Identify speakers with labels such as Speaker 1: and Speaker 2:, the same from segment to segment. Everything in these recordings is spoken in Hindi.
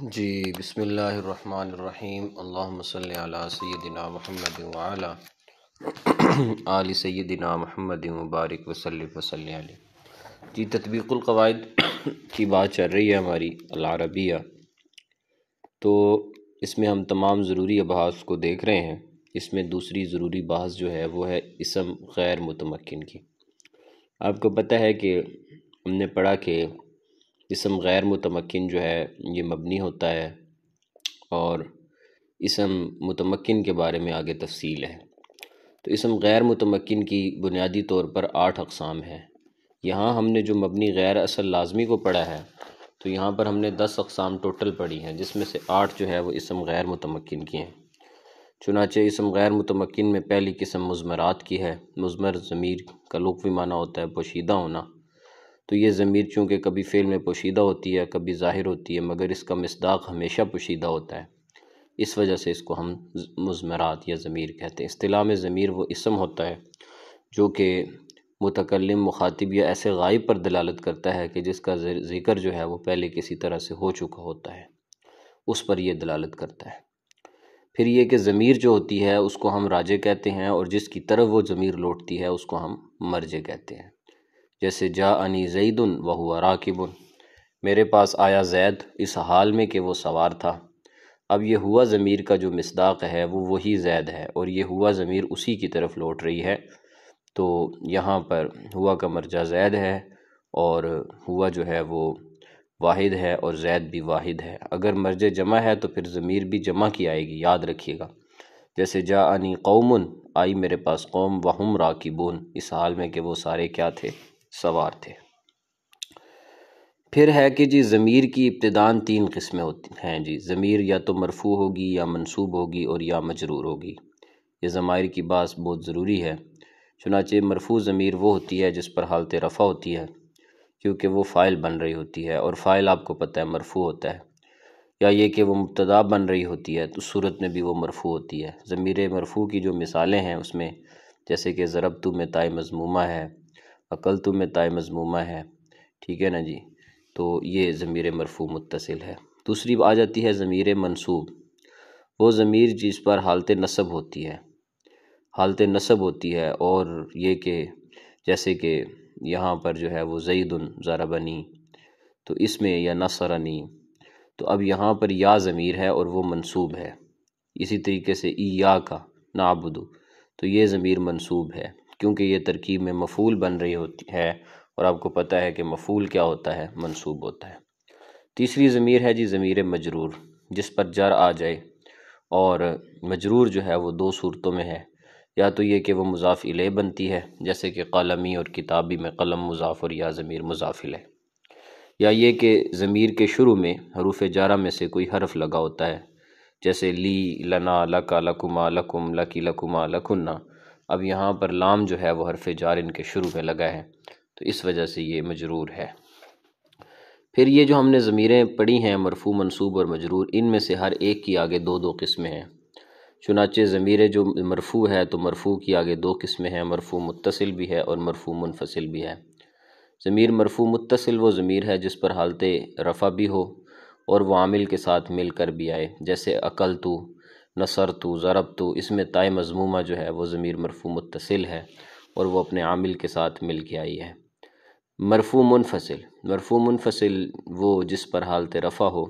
Speaker 1: जी बसमीम अल्लाम सैदिना महमद वाला आल सैदिना महमद मुबारक वसल वसल जी तदबीक़वायद की बात चल रही है हमारी अलारबिया तो इसमें हम तमाम ज़रूरी अभास को देख रहे हैं इसमें दूसरी ज़रूरी बहस जो है वो है इसम गैर मुतमकिन की आपको पता है कि हमने पढ़ा कि इसम गैर मुतमकिन जो है ये मबनी होता है और इसम मुतमकिन के बारे में आगे तफसील है तो इसम गैर मुतमकिन की बुनियादी तौर पर आठ अकसाम हैं यहाँ हमने जो मबनी गैर असल लाजमी को पढ़ा है तो यहाँ पर हमने दस अकसाम टोटल पढ़ी हैं जिसमें से आठ जो है वो इसम गैर मुतमकिन की हैं चुनाच इसम गैर मुतमकिन में पहली किस्म मज़मरात की है मज़मर ज़मीर का लुक भी माना होता है पोशीदा होना तो ये ज़मीर चूँकि कभी फ़ेल में पोशीदा होती है कभी ज़ाहिर होती है मगर इसका मसदाक हमेशा पोशीदा होता है इस वजह से इसको हम मज़मरात या ज़मीर कहते हैं अतलाह में ज़मीर वो इसम होता है जो कि मुतकलम मुखातिब या ऐसे गायब पर दलालत करता है कि जिसका ज़िक्र जो है वो पहले किसी तरह से हो चुका होता है उस पर यह दलालत करता है फिर ये कि ज़मीर जो होती है उसको हम राजे कहते हैं और जिसकी तरफ वो ज़मीर लौटती है उसको हम मर्जे कहते हैं जैसे जा अनी जईदन व हुआ राकिबन मेरे पास आया जैद इस हाल में कि वो सवार था अब यह हुआ ज़मीर का जो मसदाक है वो वही जैद है और यह हुआ ज़मीर उसी की तरफ लौट रही है तो यहाँ पर हुआ का मर्जा जैद है और हुआ जो है वो वाहिद है और जैद भी वाहिद है अगर मर्ज जमा है तो फिर ज़मीर भी जमा की आएगी याद रखिएगा जैसे जा अनी कौमन आई मेरे पास कौम वहम राकिबून इस हाल में कि वो सारे क्या थे सवार थे फिर है कि जी ज़मीर की इब्तदान तीन किस्में होती हैं जी ज़मीर या तो मरफू होगी या मनसूब होगी और या मजरूर होगी ये ज़मीर की बात बहुत ज़रूरी है चुनाचे मरफू ज़मीर वो होती है जिस पर हालत रफ़ा होती है क्योंकि वो फ़ाइल बन रही होती है और फ़ाइल आपको पता है मरफू होता है या ये कि वो मुबतदा बन रही होती है तो सूरत में भी वो मरफू होती है ज़मीर मरफू की जो मिसालें हैं उसमें जैसे कि ज़रब में ताय मजमूमा है अकल तो में ताय मजमूमा है ठीक है ना जी तो ये ज़मीर मरफू मुतसिल है दूसरी आ जाती है ज़मीर मनसूब वो ज़मीर जिस पर हालत नसब होती है हालत नसब होती है और ये कि जैसे कि यहाँ पर जो है वो जईदन ज़रा बनी तो इसमें या नसरनी तो अब यहाँ पर या ज़मीर है और वो मनसूब है इसी तरीके से ई या का नाबुदू तो ये ज़मीर मनसूब है क्योंकि ये तरकीब में मफूल बन रही होती है और आपको पता है कि मफूल क्या होता है मनसूब होता है तीसरी ज़मीर है जी ज़मीर मजरूर जिस पर जर आ जाए और मजरूर जो है वो दो सूरतों में है या तो ये कि वो मुजाफ़ इले बनती है जैसे कि कलमी और किताबी में कलम मुजाफ और या ज़मीर मुजाफिल है या ये कि ज़मीर के शुरू में हरूफ जारा में से कोई हरफ लगा होता है जैसे ली लना लका लकुमा लकुम लकी लकुमा लकुन्ना अब यहाँ पर लाम जो है वह हरफ जार इनके शुरू में लगा है तो इस वजह से ये मजरूर है फिर ये जो हमने ज़मीरें पढ़ी हैं मरफू मनसूब और मजरूर इनमें से हर एक की आगे दो दो किस्में हैं चुनाचे ज़मीरें जो मरफू है तो मरफू की आगे दो किस्में हैं मरफू मुतसिल भी है और मरफू मुनफसिल भी है ज़मीर मरफू मुतसिल वो ज़मीर है जिस पर हालत रफ़ा भी हो और वामिल के साथ मिल कर भी आए जैसे अकल तो नसर तो ज़रब तो इसमें तय मजमूमा जो है वो ज़मीर मरफू मुतसिल है और वह अपने आमिल के साथ मिल के आई है मरफू मुनफसिल मरफू मुनफसिल वो जिस पर हालत रफ़ा हो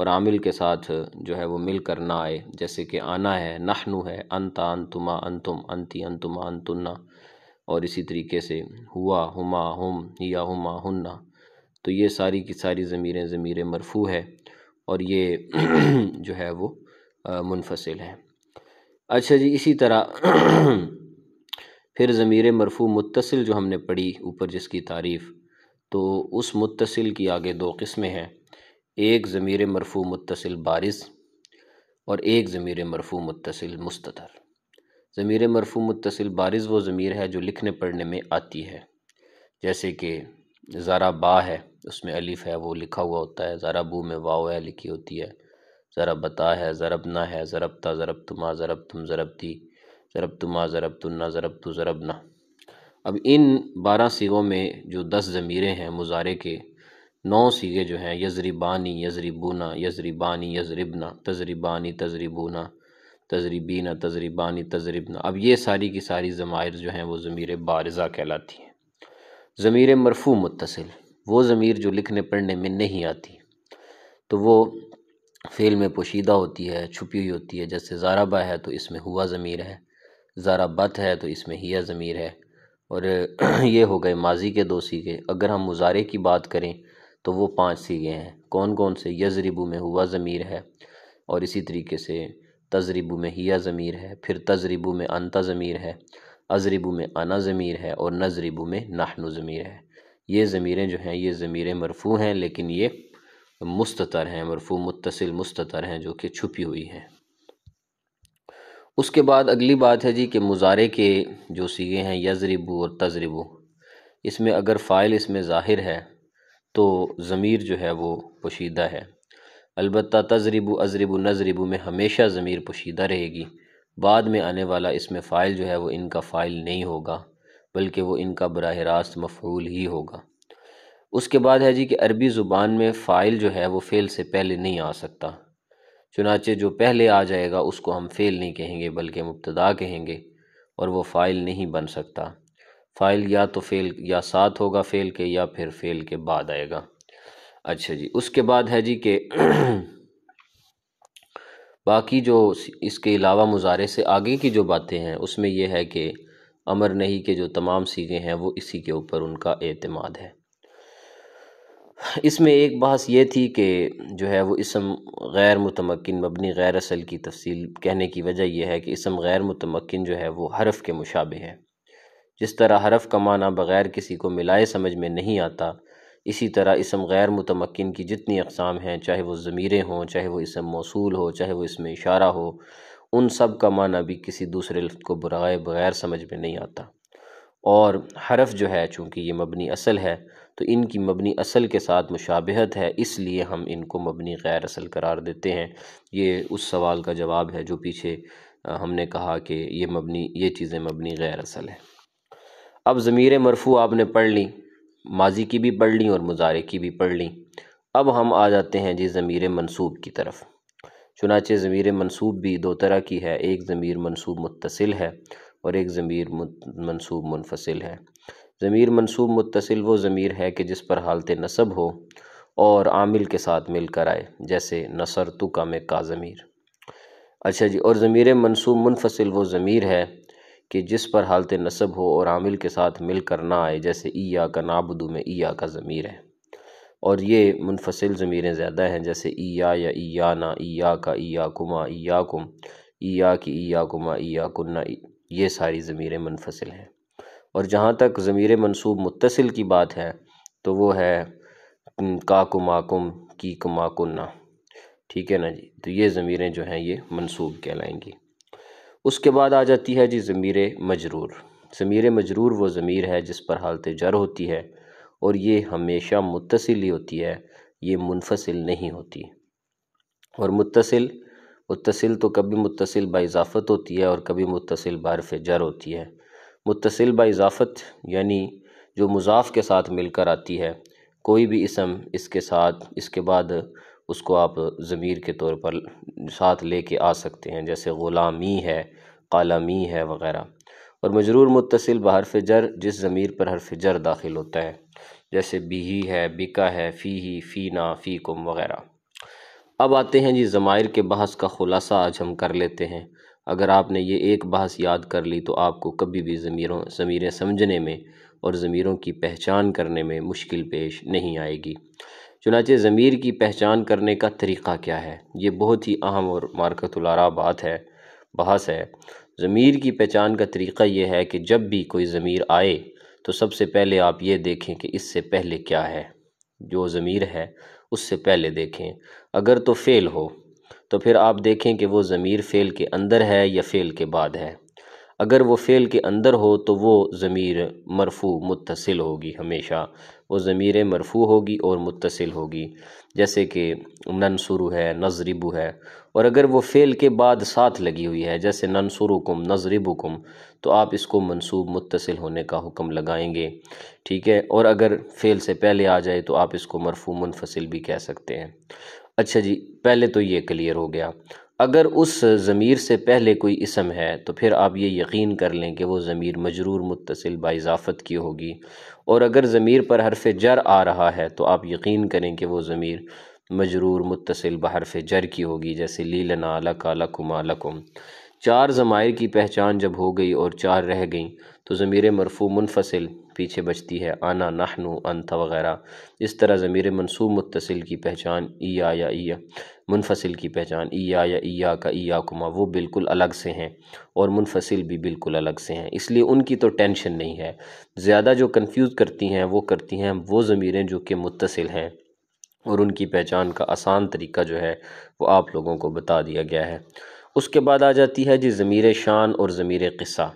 Speaker 1: और आमिल के साथ जो है वो मिल कर ना आए जैसे कि आना है नहनु है अनता अनतुमा अनतुम अंती अनतुमा अनतुन्ना और इसी तरीके से हुआ हुमा हम या हुमा हन्ना तो ये सारी की सारी ज़मीरें ज़मीर मरफू है और ये जो है वो मुनफसिल है अच्छा जी इसी तरह फिर ज़मीर मरफू मुतसिल जो हमने पढ़ी ऊपर जिसकी तारीफ़ तो उस मुतसिल की आगे दो किस्में हैं एक ज़मीर मरफू मुतसिल बारिस और एक ज़मीर मरफू मुतसिल मुस्तर ज़मीर मरफू मुतसिल बारिस वो ज़मीर है जो लिखने पढ़ने में आती है जैसे कि ज़ारा बा है उसमें अलिफ़ है वो लिखा हुआ होता है ज़ारा बू में वाव है लिखी होती है ज़रब बता है ज़रब ना है ज़रब ता ज़रब तुमा ज़रब तुम ज़रब ती ज़रब तुमा ज़रब तुन्ना ज़रब तो ज़रब ना अब इन बारह सीगों में जो दस ज़मीरें हैं मुजारे के नौ सीगे जो हैं यजरीबानी यजरीबूना यजरीबानी यजरिबना तजरीबानी तजरीबूना तजरीबीना तजरीबानी तजरिबना अब ये सारी की सारी ज़मायर जो हैं वो ज़मीर बारजा कहलाती हैं ज़मीर मरफू मुतसिल वो ज़मीर जो लिखने पढ़ने में नहीं आती तो वो फ़ेल में पोशीदा होती है छुपी हुई होती है जैसे ज़ाराबा है तो इसमें हुआ ज़मीर है ज़ाराबत है तो इसमें हिया ज़मीर है और ये हो गए माजी के दो सीगे अगर हम मुजारे की बात करें तो वो पांच सीगे हैं कौन कौन से यजरिबू में हुआ ज़मीर है और इसी तरीके से तजरिबू में हिया ज़मीर है फिर तजरिबू में अनता ज़मीर है अजरिबू में आना ज़मीर है और नजरिबू में नाहनु ज़मीर है ये ज़मीरें जो हैं ये ज़मीरें मरफू हैं लेकिन ये मुस्तर हैं मरफू मुतसिल मुस्तर हैं जो कि छुपी हुई हैं उसके बाद अगली बात है जी कि मुजारे के जो सीगे हैं यजरिबू और तजरिबू इसमें अगर फ़ाइल इसमें ज़ाहिर है तो ज़मीर जो है वो पोशीदा है अलबत् तजरिबू अजरिबू नजरबु में हमेशा ज़मीर पोशीदा रहेगी बाद में आने वाला इसमें फ़ाइल जो है वो इनका फ़ाइल नहीं होगा बल्कि वो इनका बरह रास्त मफूल ही होगा उसके बाद है जी कि अरबी ज़ुबान में फ़ाइल जो है वो फ़ेल से पहले नहीं आ सकता चुनाचे जो पहले आ जाएगा उसको हम फ़ेल नहीं कहेंगे बल्कि मुब्तदा कहेंगे और वो फ़ाइल नहीं बन सकता फ़ाइल या तो फ़ेल या साथ होगा फ़ेल के या फिर फ़ेल के बाद आएगा अच्छा जी उसके बाद है जी कि बाकी जो इसके अलावा मुजारे से आगे की जो बातें हैं उसमें यह है कि अमर नहीं के जो तमाम सीखें हैं वो इसी के ऊपर उनका अतमाद है इसमें एक बहस ये थी कि जो है वो इसम गैर मतमकिन मबनी गैर असल की तफसील कहने की वजह यह है कि इसम गैर मतमकिन जो है वो हरफ के मुशाबे हैं जिस तरह हरफ का माना बग़ैर किसी को मिलाए समझ में नहीं आता इसी तरह इसम गैर मतमकिन की जितनी अकसाम हैं चाहे वो ज़मीरें हों चाहे वो इसम मौसूल हो चाहे वो इसमें इशारा हो उन सब का माना भी किसी दूसरे लफ्ज़ को बुराए बग़ैर समझ में नहीं आता और हरफ जो है चूँकि ये मबनी असल है तो इनकी मबनी असल के साथ मुशाबहत है इसलिए हम इनको मबनी गैर असल करार देते हैं ये उस सवाल का जवाब है जो पीछे हमने कहा कि ये मबनी ये चीज़ें मबनी गैर असल है अब ज़मीर मरफू आपने पढ़ ली माजी की भी पढ़ ली और मुजारे की भी पढ़ ली अब हम आ जाते हैं जी ज़मीर मनसूब की तरफ चुनाचे ज़मीर मनसूब भी दो तरह की है एक ज़मीर मनसूब मुतसिल है और एक ज़मीर मनसूब मुनफसिल है ज़मीर मनसूब मुतसिल वो ज़मीर है कि जिस पर हालत नसब हो और आमिल के साथ मिल कर आए जैसे नसर तो कामे का ज़मीर अच्छा जी और ज़मीर मनसूब मुनफसिल वो ज़मीर है कि जिस पर हालत नसब हो और आमिल के साथ मिल कर ना आए जैसे ई या का नाबदू में ई या का ज़मीर है और ये मुनफसिल ज़मीरें ज़्यादा हैं जैसे ई या ई या ना ई या का ई ईया कुमा ईया कुम या की ईया कुमा ईया कुन्ना ये सारी ज़मीरें मुनफसिल हैं और जहाँ तक ज़मीर मनसूब मुतसिल की बात है तो वो है काकुम आकुम की कुमा कुन्ना ठीक है ना जी तो ये ज़मीरें जो हैं ये मनसूब कहलाएंगी उसके बाद आ जाती है जी ज़मीर मजरूर ज़मीर मजरूर वो ज़मीर है जिस पर हालत जर होती है और ये हमेशा मुतसिल ही होती है ये मुनफसिल नहीं होती और मुतसिल मुतसिल तो कभी मुतसिल बाफ़त होती है और कभी मुतसिल बारफ जर होती है मुतसिल ब इज़ाफ़त यानी जो मुज़ाफ़ के साथ मिलकर आती है कोई भी इसम इसके साथ इसके बाद उसको आप ज़मीर के तौर पर साथ लेके आ सकते हैं जैसे ग़ुलामी है क़ालमी है वग़ैरह और मजरूर मुतसिल बहरफ जर जिस ज़मीर पर हरफ जर दाखिल होता है जैसे बिही है बिका है फ़ी ही फ़ी ना फ़ी कुम वग़ैरह अब आते हैं जी ज़मायर के बहस का ख़ुलासा आज हम कर लेते हैं अगर आपने ये एक बहस याद कर ली तो आपको कभी भी ज़मीरों ज़मीरें समझने में और ज़मीरों की पहचान करने में मुश्किल पेश नहीं आएगी चुनाचे ज़मीर की पहचान करने का तरीक़ा क्या है ये बहुत ही अहम और मार्कतुलारा बात है बहस है ज़मीर की पहचान का तरीक़ा यह है कि जब भी कोई ज़मीर आए तो सबसे पहले आप ये देखें कि इससे पहले क्या है जो ज़मीर है उससे पहले देखें अगर तो फ़ेल हो तो फिर आप देखें कि वो ज़मीर फ़ेल के अंदर है या फ़ेल के बाद है अगर वो फ़ेल के अंदर हो तो वो ज़मीर मरफू मुतसिल होगी हमेशा वो ज़मीर मरफू होगी और मुतसिल होगी जैसे कि ननसुरु है नजरिबु है और अगर वो फ़ेल के बाद साथ लगी हुई है जैसे ननसुरुकुम नजरिबुकुम तो आप इसको मनसूब मुतसिल होने का हुक्म लगाएंगे ठीक है और अगर फ़ेल से पहले आ जाए तो आप इसको मरफू मुनफसिल भी कह सकते हैं अच्छा जी पहले तो ये क्लियर हो गया अगर उस ज़मीर से पहले कोई इसम है तो फिर आप ये यकीन कर लें कि वो ज़मीर मजरूर मुतसिल बाज़ाफ़त की होगी और अगर ज़मीर पर हरफ जर आ रहा है तो आप यकीन करें कि वो ज़मीर मजरूर मुतसिल बरफ़ जर की होगी जैसे लीलना लका लकुमा लकुम चार ज़मायर की पहचान जब हो गई और चार रह गई तो ज़मीर मरफू मुनफसिल पीछे बचती है आना नाहनु अंत वगैरह इस तरह ज़मीर मनसूब मुतसिल की पहचान ईया या ईया मुनफसिल की पहचान ईया या ईया का ईया कुमा वो बिल्कुल अलग से हैं और मुनफसिल भी बिल्कुल अलग से हैं इसलिए उनकी तो टेंशन नहीं है ज़्यादा जो कन्फ़्यूज़ करती हैं वो करती हैं वो ज़मीरें जो कि मुतसिल हैं और उनकी पहचान का आसान तरीका जो है वो आप लोगों को बता दिया गया है उसके बाद आ जाती है जी ज़मीर शान और ज़मीर क़स्सा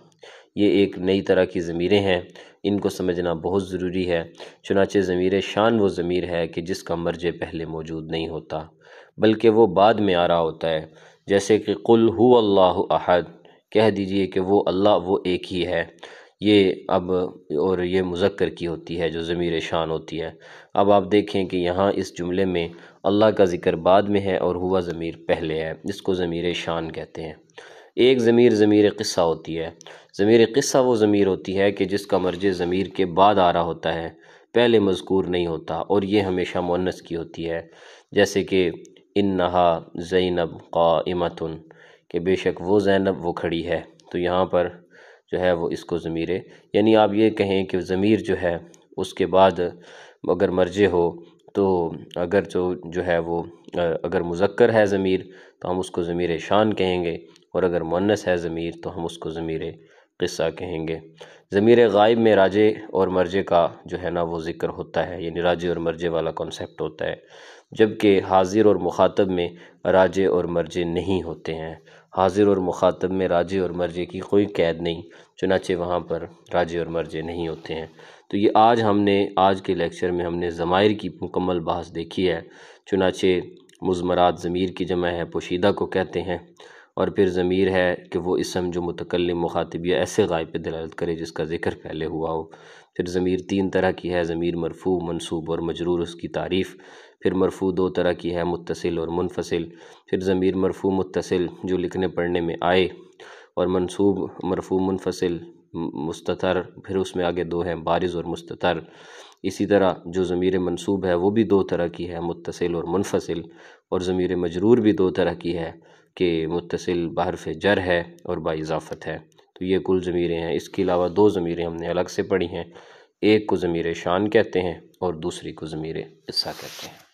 Speaker 1: ये एक नई तरह की ज़मीरें हैं इनको समझना बहुत ज़रूरी है चुनाचे ज़मीर शान वो ज़मीर है कि जिसका मर्ज पहले मौजूद नहीं होता बल्कि वो बाद में आ रहा होता है जैसे कि कुल हु अल्लाह अहद कह दीजिए कि वो अल्लाह वो एक ही है ये अब और ये मुजक्र की होती है जो ज़मीर शान होती है अब आप देखें कि यहाँ इस जुमले में अल्लाह का ज़िक्र बाद में है और हुआ ज़मीर पहले है इसको ज़मीर शान कहते हैं एक ज़मीर ज़मीर क़स्सा होती है ज़मीर क़स्सा वो ज़मीर होती है कि जिसका मर्ज ज़मीर के बाद आ रहा होता है पहले मज़कूर नहीं होता और ये हमेशा मुनस की होती है जैसे कि इन नहा ज़ैनब इमतन के बेशक वो ज़ैनब वो खड़ी है तो यहाँ पर जो है वो इसको ज़मीर यानी आप ये कहें कि ज़मीर जो है उसके बाद अगर मर्जे हो तो अगर जो जो है वो अगर मुजक्कर है ज़मीर तो हम उसको ज़मीर शान कहेंगे और अगर मुनस है ज़मीर तो हम उसको ज़मीर क़स्सा कहेंगे ज़मीर गायब में राजे और मर्जे का जो है ना वो ज़िक्र होता है यानी राजे और मर्जे वाला कॉन्सेप्ट होता है जबकि हाजिर और मुखातब में राजे और मर्जे नहीं होते हैं हाजिर और मुखातब में राजे और मर्जे की कोई कैद नहीं चुनाचे वहाँ पर राजे और मर्जे नहीं होते हैं तो ये आज हमने आज के लेक्चर में हमने ज़मायर की मुकम्मल बहस देखी है चुनाचे मुजमरात ज़मीर की जमा है पोशीदा को कहते हैं और फिर ज़मीर है कि वो इसम जो मुतकल मुखातब या ऐसे गायब पर दलालत करे जिसका ज़िक्र पहले हुआ हो फिर ज़मीर तीन तरह की है ज़मीर मरफू मनसूब और मजरूर उसकी तारीफ़ फिर मरफू दो तरह की है मुतसिल और मुनफसिल फिर ज़मीर मरफू मुतसिल जो लिखने पढ़ने में आए और मनसूब मरफू मुनफसिल मुस्तर फिर उसमें आगे दो हैं बारिज और मुस्तर इसी तरह जो ज़मीर मनसूब है वो भी दो तरह की है मुतसिल और मुनफसिल और ज़मीर मजरूर भी दो तरह की है के मुतसिल बाहर से जर है और बाज़ाफ़त है तो ये कुल ज़मीरें हैं इसके अलावा दो ज़मीरें हमने अलग से पढ़ी हैं एक को ज़मीर शान कहते हैं और दूसरी को ज़मीर इस्सा कहते हैं